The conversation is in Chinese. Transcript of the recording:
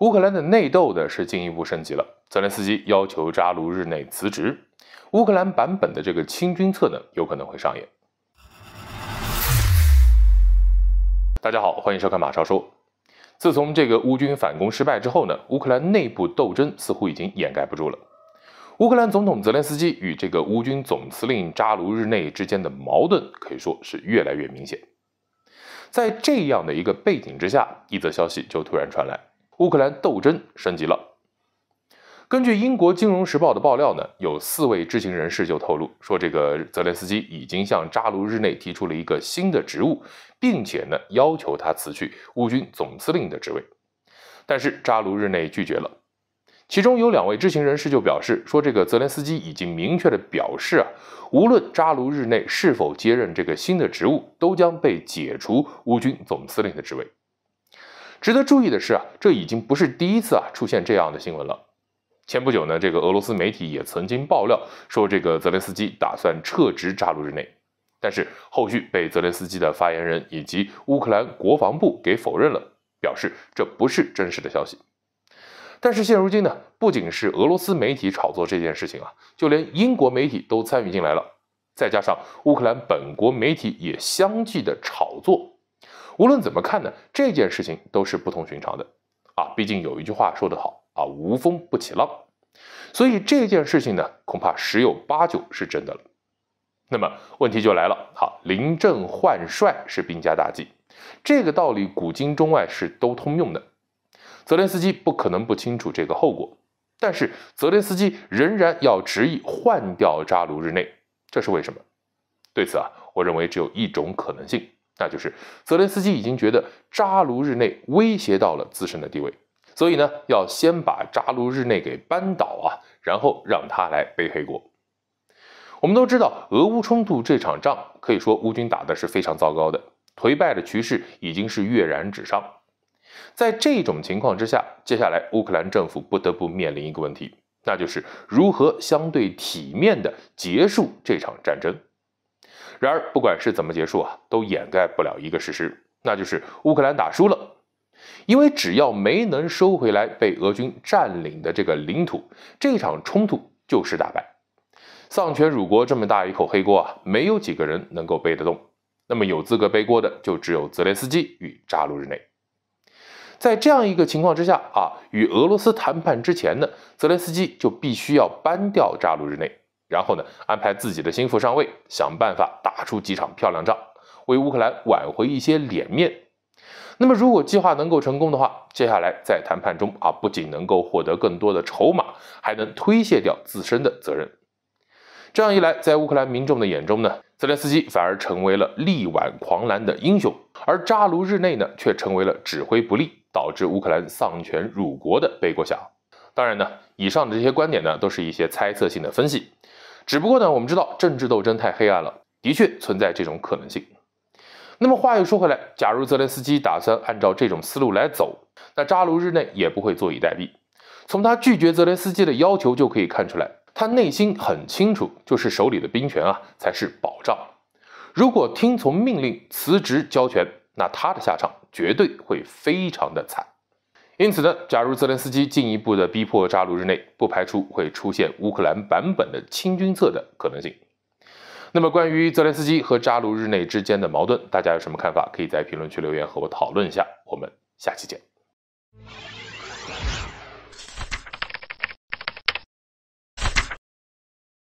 乌克兰的内斗的是进一步升级了，泽连斯基要求扎卢日内辞职，乌克兰版本的这个清军策呢，有可能会上演。大家好，欢迎收看马超说。自从这个乌军反攻失败之后呢，乌克兰内部斗争似乎已经掩盖不住了。乌克兰总统泽连斯基与这个乌军总司令扎卢日内之间的矛盾可以说是越来越明显。在这样的一个背景之下，一则消息就突然传来。乌克兰斗争升级了。根据英国《金融时报》的爆料呢，有四位知情人士就透露说，这个泽连斯基已经向扎卢日内提出了一个新的职务，并且呢要求他辞去乌军总司令的职位。但是扎卢日内拒绝了。其中有两位知情人士就表示说，这个泽连斯基已经明确的表示啊，无论扎卢日内是否接任这个新的职务，都将被解除乌军总司令的职位。值得注意的是啊，这已经不是第一次啊出现这样的新闻了。前不久呢，这个俄罗斯媒体也曾经爆料说，这个泽连斯基打算撤职扎卢日内，但是后续被泽连斯基的发言人以及乌克兰国防部给否认了，表示这不是真实的消息。但是现如今呢，不仅是俄罗斯媒体炒作这件事情啊，就连英国媒体都参与进来了，再加上乌克兰本国媒体也相继的炒作。无论怎么看呢，这件事情都是不同寻常的，啊，毕竟有一句话说得好啊，无风不起浪，所以这件事情呢，恐怕十有八九是真的了。那么问题就来了，好，临阵换帅是兵家大忌，这个道理古今中外是都通用的。泽连斯基不可能不清楚这个后果，但是泽连斯基仍然要执意换掉扎卢日内，这是为什么？对此啊，我认为只有一种可能性。那就是泽连斯基已经觉得扎卢日内威胁到了自身的地位，所以呢，要先把扎卢日内给扳倒啊，然后让他来背黑锅。我们都知道，俄乌冲突这场仗可以说乌军打的是非常糟糕的，颓败的趋势已经是跃然纸上。在这种情况之下，接下来乌克兰政府不得不面临一个问题，那就是如何相对体面的结束这场战争。然而，不管是怎么结束啊，都掩盖不了一个事实，那就是乌克兰打输了。因为只要没能收回来被俄军占领的这个领土，这场冲突就是大败，丧权辱国这么大一口黑锅啊，没有几个人能够背得动。那么有资格背锅的就只有泽连斯基与扎卢日内。在这样一个情况之下啊，与俄罗斯谈判之前呢，泽连斯基就必须要搬掉扎卢日内。然后呢，安排自己的心腹上位，想办法打出几场漂亮仗，为乌克兰挽回一些脸面。那么，如果计划能够成功的话，接下来在谈判中啊，不仅能够获得更多的筹码，还能推卸掉自身的责任。这样一来，在乌克兰民众的眼中呢，泽连斯基反而成为了力挽狂澜的英雄，而扎卢日内呢，却成为了指挥不力导致乌克兰丧权辱国的背锅侠。当然呢，以上的这些观点呢，都是一些猜测性的分析。只不过呢，我们知道政治斗争太黑暗了，的确存在这种可能性。那么话又说回来，假如泽连斯基打算按照这种思路来走，那扎卢日内也不会坐以待毙。从他拒绝泽连斯基的要求就可以看出来，他内心很清楚，就是手里的兵权啊才是保障。如果听从命令辞职交权，那他的下场绝对会非常的惨。因此呢，假如泽连斯基进一步的逼迫扎卢日内，不排除会出现乌克兰版本的清军策的可能性。那么，关于泽连斯基和扎卢日内之间的矛盾，大家有什么看法？可以在评论区留言和我讨论一下。我们下期见。